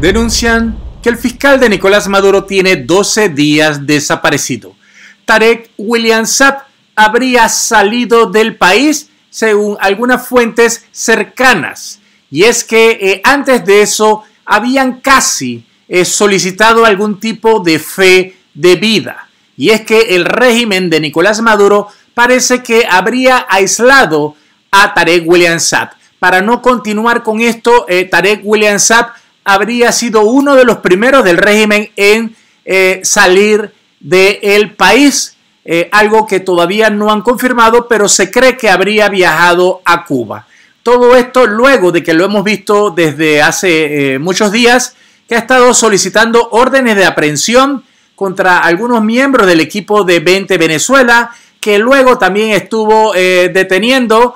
Denuncian que el fiscal de Nicolás Maduro tiene 12 días desaparecido. Tarek William Saab habría salido del país según algunas fuentes cercanas. Y es que eh, antes de eso habían casi eh, solicitado algún tipo de fe de vida. Y es que el régimen de Nicolás Maduro parece que habría aislado a Tarek William Saab. Para no continuar con esto, eh, Tarek William Saab habría sido uno de los primeros del régimen en eh, salir del país, eh, algo que todavía no han confirmado, pero se cree que habría viajado a Cuba. Todo esto luego de que lo hemos visto desde hace eh, muchos días, que ha estado solicitando órdenes de aprehensión contra algunos miembros del equipo de 20 Venezuela, que luego también estuvo deteniendo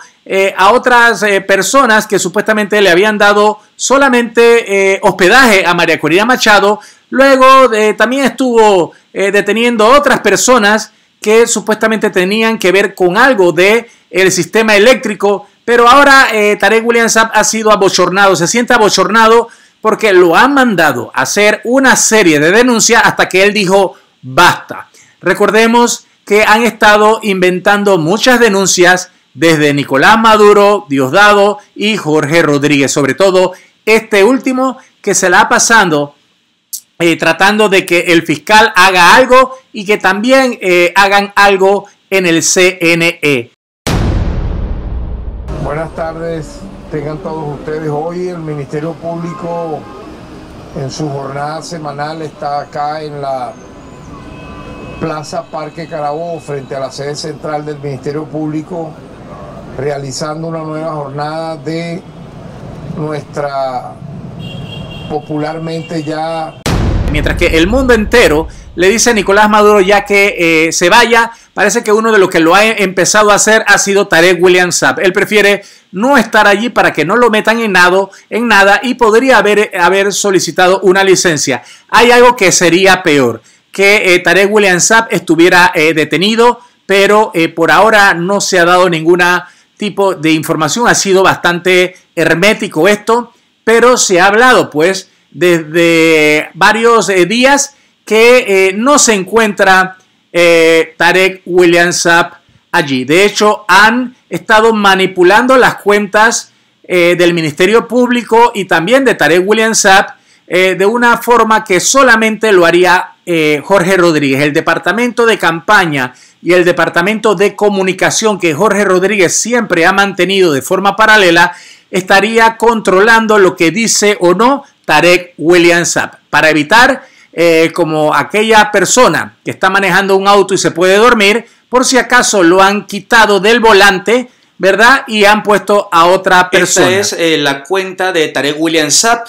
a otras personas que supuestamente le habían dado solamente eh, hospedaje a María Corina Machado, luego también estuvo eh, deteniendo otras personas que supuestamente tenían que ver con algo de sistema eléctrico, pero ahora eh, Tarek Williams ha sido abochornado, se siente abochornado porque lo han mandado a hacer una serie de denuncias hasta que él dijo basta. Recordemos que han estado inventando muchas denuncias desde Nicolás Maduro, Diosdado y Jorge Rodríguez, sobre todo este último que se la ha pasando eh, tratando de que el fiscal haga algo y que también eh, hagan algo en el CNE. Buenas tardes, tengan todos ustedes. Hoy el Ministerio Público en su jornada semanal está acá en la Plaza Parque Carabobo frente a la sede central del Ministerio Público realizando una nueva jornada de nuestra popularmente ya... Mientras que el mundo entero le dice a Nicolás Maduro ya que eh, se vaya, parece que uno de los que lo ha em, empezado a hacer ha sido Tarek William Saab. Él prefiere no estar allí para que no lo metan en, nada, en nada y podría haber, haber solicitado una licencia. Hay algo que sería peor, que eh, Tarek William Saab estuviera eh, detenido, pero por ahora no se ha dado ninguna tipo de información. Ha sido bastante hermético esto, pero se ha hablado pues desde varios eh, días que eh, no se encuentra eh, Tarek Williams allí. De hecho, han estado manipulando las cuentas eh, del Ministerio Público y también de Tarek William Williams de una forma que solamente lo haría eh, Jorge Rodríguez, el departamento de campaña y el departamento de comunicación que Jorge Rodríguez siempre ha mantenido de forma paralela, estaría controlando lo que dice o no Tarek William Saab para evitar eh, como aquella persona que está manejando un auto y se puede dormir, por si acaso lo han quitado del volante ¿verdad? Y han puesto a otra persona. Esta es eh, la cuenta de Tarek William Sapp,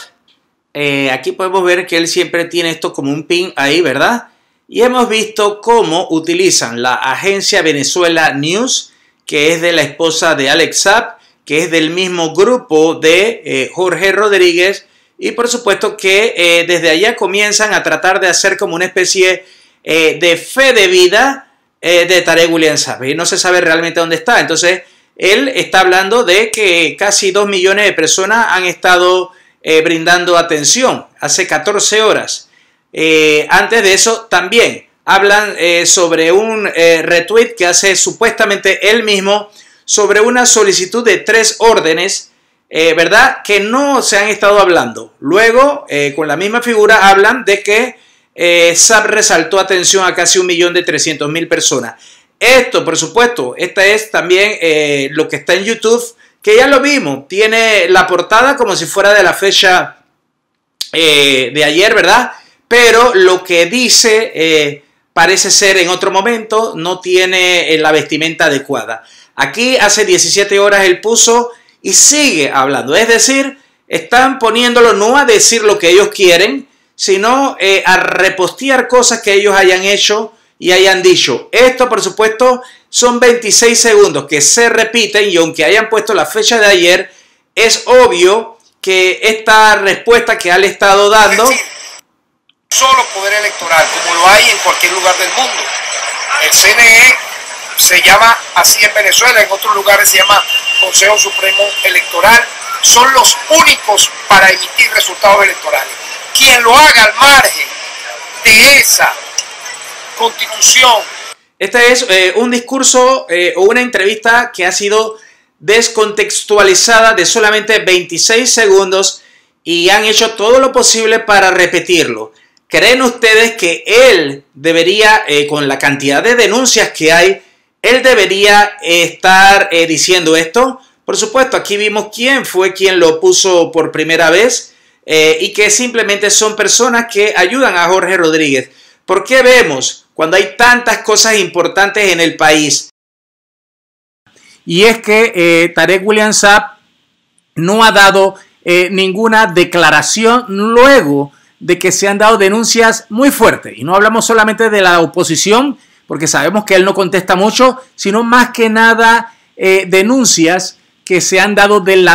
eh, aquí podemos ver que él siempre tiene esto como un pin ahí, ¿verdad? Y hemos visto cómo utilizan la agencia Venezuela News, que es de la esposa de Alex Zapp, que es del mismo grupo de eh, Jorge Rodríguez, y por supuesto que eh, desde allá comienzan a tratar de hacer como una especie de fe de vida de Tarek William Zapp, y no se sabe realmente dónde está. Entonces, él está hablando de que casi 2 millones de personas han estado eh, brindando atención hace 14 horas. Eh, antes de eso también hablan eh, sobre un retweet que hace supuestamente él mismo sobre una solicitud de tres órdenes, ¿verdad? Que no se han estado hablando. Luego, con la misma figura, hablan de que SAP resaltó atención a casi un millón de 300 mil personas. Esto, por supuesto, esta es también lo que está en YouTube que ya lo vimos, tiene la portada como si fuera de la fecha eh, de ayer, ¿verdad? Pero lo que dice eh, parece ser en otro momento, no tiene eh, la vestimenta adecuada. Aquí hace 17 horas él puso y sigue hablando, es decir, están poniéndolo no a decir lo que ellos quieren, sino a repostear cosas que ellos hayan hecho y hayan dicho, esto por supuesto son 26 segundos que se repiten y aunque hayan puesto la fecha de ayer, es obvio que esta respuesta que ha estado dando... solo poder electoral, como lo hay en cualquier lugar del mundo. El CNE se llama así en Venezuela, en otros lugares se llama Consejo Supremo Electoral. Son los únicos para emitir resultados electorales. Quien lo haga al margen de esa constitución. Este es eh, un discurso eh, o una entrevista que ha sido descontextualizada de solamente 26 segundos y han hecho todo lo posible para repetirlo. ¿Creen ustedes que él debería, eh, con la cantidad de denuncias que hay, él debería estar diciendo esto? Por supuesto, aquí vimos quién fue quien lo puso por primera vez y que simplemente son personas que ayudan a Jorge Rodríguez. ¿Por qué vemos cuando hay tantas cosas importantes en el país. Y es que eh, Tarek William Saab no ha dado eh, ninguna declaración luego de que se han dado denuncias muy fuertes. Y no hablamos solamente de la oposición, porque sabemos que él no contesta mucho, sino más que nada eh, denuncias que se han dado del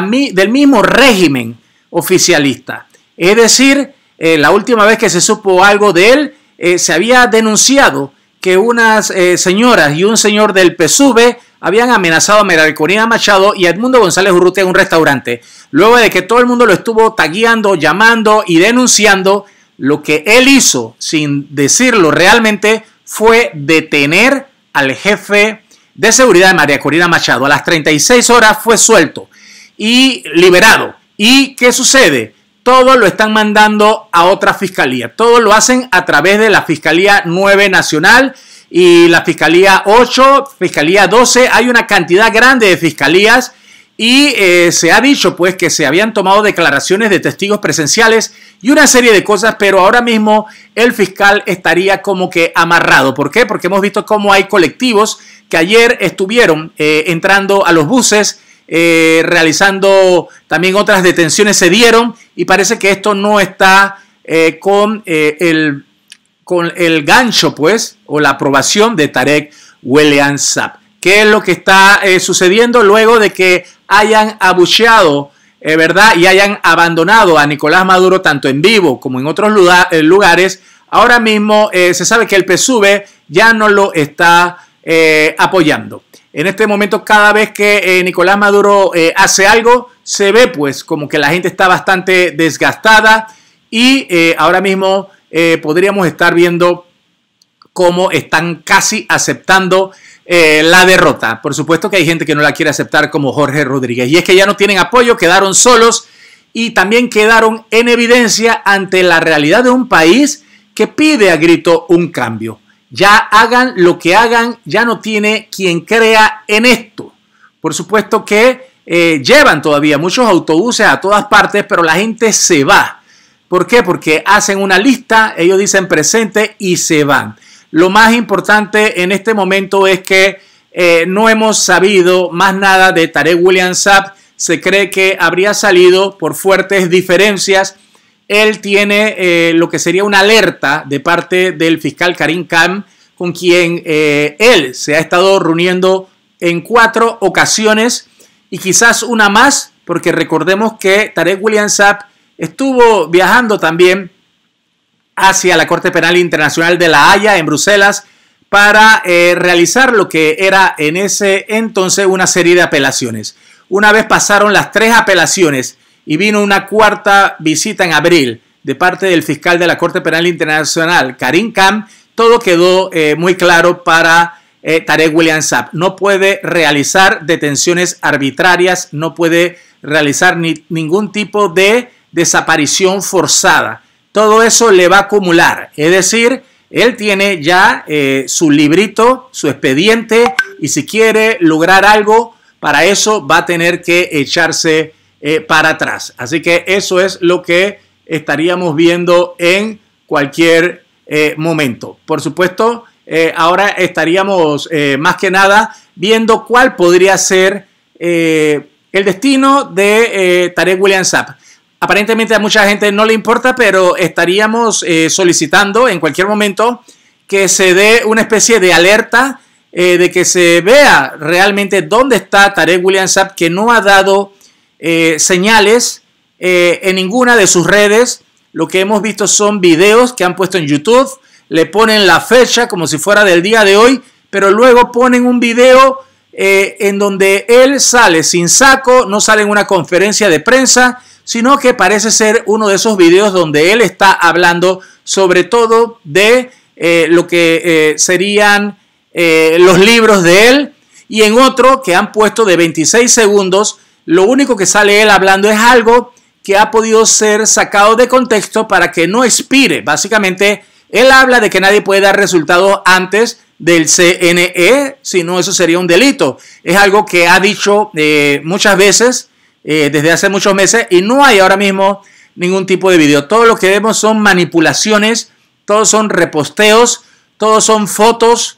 mismo régimen oficialista. Es decir, la última vez que se supo algo de él eh, se había denunciado que unas eh, señoras y un señor del PSUV habían amenazado a María Corina Machado y a Edmundo González Urrutia en un restaurante, luego de que todo el mundo lo estuvo tagueando, llamando y denunciando, lo que él hizo, sin decirlo realmente, fue detener al jefe de seguridad de María Corina Machado. A las 36 horas fue suelto y liberado. ¿Y qué sucede? todo lo están mandando a otra fiscalía. Todo lo hacen a través de la Fiscalía 9 Nacional y la Fiscalía 8, Fiscalía 12. Hay una cantidad grande de fiscalías y eh, se ha dicho pues que se habían tomado declaraciones de testigos presenciales y una serie de cosas, pero ahora mismo el fiscal estaría como que amarrado. ¿Por qué? Porque hemos visto cómo hay colectivos que ayer estuvieron eh, entrando a los buses eh, realizando también otras detenciones, se dieron y parece que esto no está eh, con, eh, el, con el gancho, pues, o la aprobación de Tarek William Saab. ¿Qué es lo que está sucediendo luego de que hayan abucheado? ¿verdad? Y hayan abandonado a Nicolás Maduro tanto en vivo como en otros lugares, ahora mismo se sabe que el PSUV ya no lo está apoyando. En este momento, cada vez que eh, Nicolás Maduro eh, hace algo, se ve pues como que la gente está bastante desgastada y eh, ahora mismo podríamos estar viendo cómo están casi aceptando la derrota. Por supuesto que hay gente que no la quiere aceptar como Jorge Rodríguez. Y es que ya no tienen apoyo, quedaron solos y también quedaron en evidencia ante la realidad de un país que pide a grito un cambio. Ya hagan lo que hagan, ya no tiene quien crea en esto. Por supuesto que eh, llevan todavía muchos autobuses a todas partes, pero la gente se va. ¿Por qué? Porque hacen una lista, ellos dicen presente y se van. Lo más importante en este momento es que eh, no hemos sabido más nada de Tarek William sap Se cree que habría salido por fuertes diferencias él tiene eh, lo que sería una alerta de parte del fiscal Karim Khan, con quien eh, él se ha estado reuniendo en cuatro ocasiones y quizás una más, porque recordemos que Tarek William Saab estuvo viajando también hacia la Corte Penal Internacional de La Haya, en Bruselas, para eh, realizar lo que era en ese entonces una serie de apelaciones. Una vez pasaron las tres apelaciones y vino una cuarta visita en abril de parte del fiscal de la Corte Penal Internacional, Karim Khan, todo quedó eh, muy claro para eh, Tarek William Saab. No puede realizar detenciones arbitrarias, no puede realizar ningún tipo de desaparición forzada. Todo eso le va a acumular. Es decir, él tiene ya eh, su librito, su expediente, y si quiere lograr algo, para eso va a tener que echarse eh, para atrás. Así que eso es lo que estaríamos viendo en cualquier eh, momento. Por supuesto, eh, ahora estaríamos más que nada viendo cuál podría ser el destino de Tarek William Sapp. Aparentemente a mucha gente no le importa, pero estaríamos solicitando en cualquier momento que se dé una especie de alerta de que se vea realmente dónde está Tarek William Sapp, que no ha dado eh, señales eh, en ninguna de sus redes. Lo que hemos visto son videos que han puesto en YouTube, le ponen la fecha como si fuera del día de hoy, pero luego ponen un video eh, en donde él sale sin saco, no sale en una conferencia de prensa, sino que parece ser uno de esos videos donde él está hablando sobre todo de lo que serían los libros de él y en otro que han puesto de 26 segundos lo único que sale él hablando es algo que ha podido ser sacado de contexto para que no expire. Básicamente, él habla de que nadie puede dar resultados antes del CNE, si no eso sería un delito. Es algo que ha dicho eh, muchas veces eh, desde hace muchos meses y no hay ahora mismo ningún tipo de video. Todo lo que vemos son manipulaciones, todos son reposteos, todos son fotos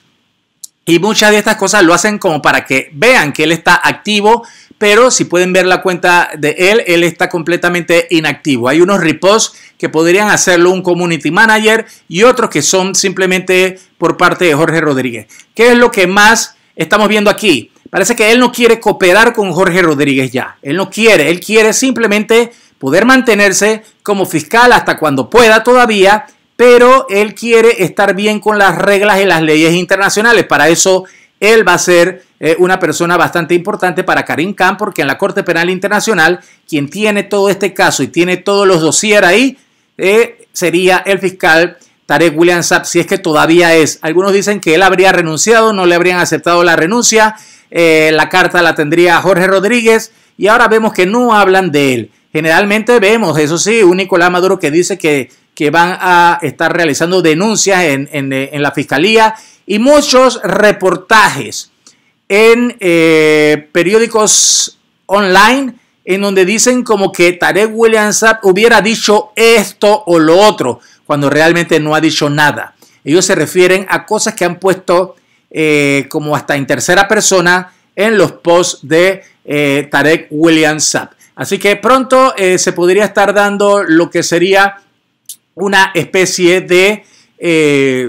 y muchas de estas cosas lo hacen como para que vean que él está activo, pero si pueden ver la cuenta de él, él está completamente inactivo. Hay unos repos que podrían hacerlo un community manager y otros que son simplemente por parte de Jorge Rodríguez. ¿Qué es lo que más estamos viendo aquí? Parece que él no quiere cooperar con Jorge Rodríguez ya. Él no quiere, él quiere simplemente poder mantenerse como fiscal hasta cuando pueda todavía, pero él quiere estar bien con las reglas y las leyes internacionales. Para eso él va a ser eh, una persona bastante importante para Karim Khan porque en la Corte Penal Internacional, quien tiene todo este caso y tiene todos los dossier ahí, eh, sería el fiscal Tarek William Saab, si es que todavía es. Algunos dicen que él habría renunciado, no le habrían aceptado la renuncia, eh, la carta la tendría Jorge Rodríguez y ahora vemos que no hablan de él. Generalmente vemos, eso sí, un Nicolás Maduro que dice que, que van a estar realizando denuncias en la fiscalía y muchos reportajes en eh, periódicos online en donde dicen como que Tarek Williams hubiera dicho esto o lo otro, cuando realmente no ha dicho nada. Ellos se refieren a cosas que han puesto eh, como hasta en tercera persona en los posts de eh, Tarek Williams Así que pronto se podría estar dando lo que sería una especie de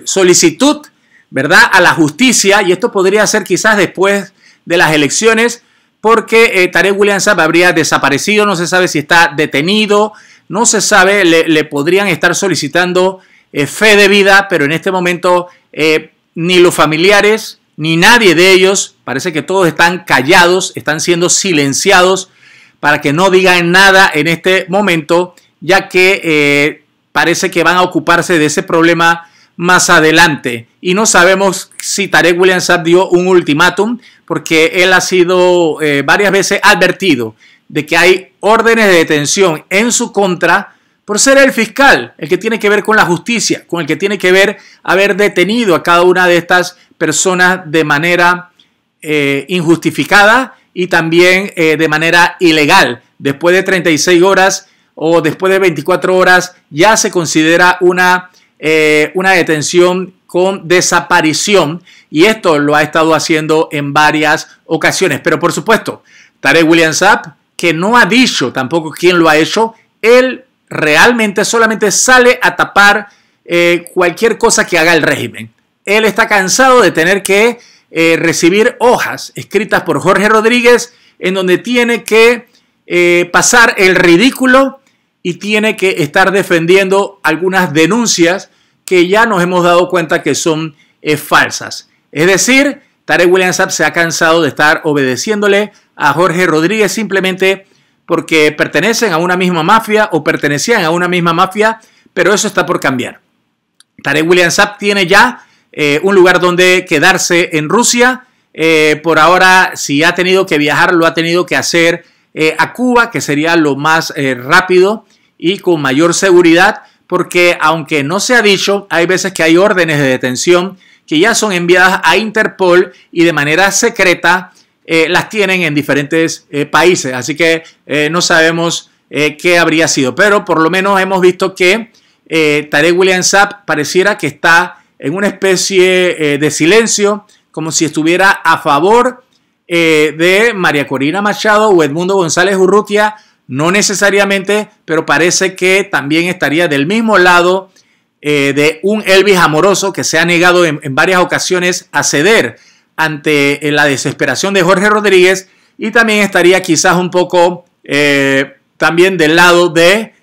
solicitud ¿verdad? A la justicia, y esto podría ser quizás después de las elecciones, porque eh, Tarek Williams habría desaparecido, no se sabe si está detenido, no se sabe, le, podrían estar solicitando eh, fe de vida, pero en este momento eh, ni los familiares, ni nadie de ellos, parece que todos están callados, están siendo silenciados para que no digan nada en este momento, ya que parece que van a ocuparse de ese problema más adelante. Y no sabemos si Tarek Williams dio un ultimátum, porque él ha sido eh, varias veces advertido de que hay órdenes de detención en su contra por ser el fiscal, el que tiene que ver con la justicia, con el que tiene que ver haber detenido a cada una de estas personas de manera eh, injustificada y también eh, de manera ilegal. Después de 36 horas o después de 24 horas ya se considera una eh, una detención con desaparición y esto lo ha estado haciendo en varias ocasiones. Pero por supuesto, Tarek William Saab, que no ha dicho tampoco quién lo ha hecho, él realmente solamente sale a tapar eh, cualquier cosa que haga el régimen. Él está cansado de tener que eh, recibir hojas escritas por Jorge Rodríguez en donde tiene que pasar el ridículo y tiene que estar defendiendo algunas denuncias que ya nos hemos dado cuenta que son eh, falsas. Es decir, Tarek Williams se ha cansado de estar obedeciéndole a Jorge Rodríguez simplemente porque pertenecen a una misma mafia o pertenecían a una misma mafia, pero eso está por cambiar. Tarek Williams tiene ya eh, un lugar donde quedarse en Rusia. Eh, por ahora, si ha tenido que viajar, lo ha tenido que hacer a Cuba, que sería lo más rápido y con mayor seguridad porque aunque no se ha dicho, hay veces que hay órdenes de detención que ya son enviadas a Interpol y de manera secreta eh, las tienen en diferentes eh, países. Así que eh, no sabemos qué habría sido, pero por lo menos hemos visto que Tarek William Saab pareciera que está en una especie de silencio, como si estuviera a favor de María Corina Machado o Edmundo González Urrutia no necesariamente, pero parece que también estaría del mismo lado eh, de un Elvis amoroso que se ha negado en, varias ocasiones a ceder ante eh, la desesperación de Jorge Rodríguez y también estaría quizás un poco eh, también del lado de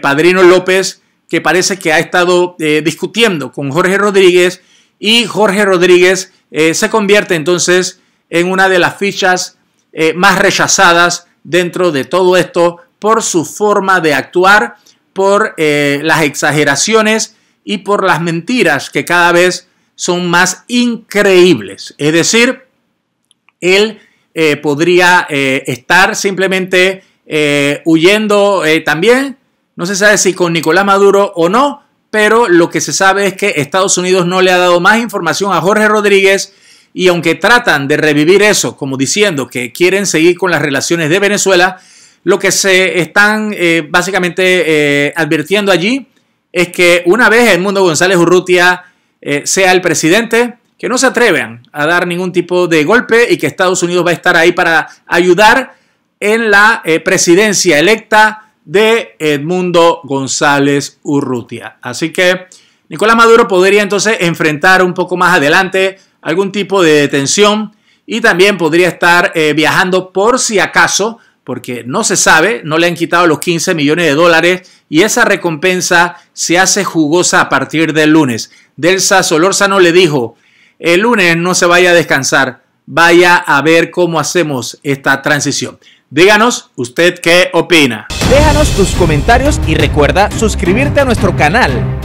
Padrino López que parece que ha estado discutiendo con Jorge Rodríguez y Jorge Rodríguez se convierte entonces en una de las fichas más rechazadas dentro de todo esto por su forma de actuar, por eh, las exageraciones y por las mentiras que cada vez son más increíbles. Es decir, él eh, podría eh, estar simplemente huyendo también, no se sabe si con Nicolás Maduro o no, pero lo que se sabe es que Estados Unidos no le ha dado más información a Jorge Rodríguez y aunque tratan de revivir eso, como diciendo que quieren seguir con las relaciones de Venezuela, lo que se están eh, básicamente eh, advirtiendo allí es que una vez Edmundo González Urrutia eh, sea el presidente, que no se atrevan a dar ningún tipo de golpe y que Estados Unidos va a estar ahí para ayudar en la presidencia electa de Edmundo González Urrutia. Así que Nicolás Maduro podría entonces enfrentar un poco más adelante algún tipo de detención y también podría estar eh, viajando por si acaso, porque no se sabe, no le han quitado los 15 millones de dólares y esa recompensa se hace jugosa a partir del lunes. Delsa Solórzano le dijo, el lunes no se vaya a descansar, vaya a ver cómo hacemos esta transición. Díganos usted qué opina. Déjanos tus comentarios y recuerda suscribirte a nuestro canal.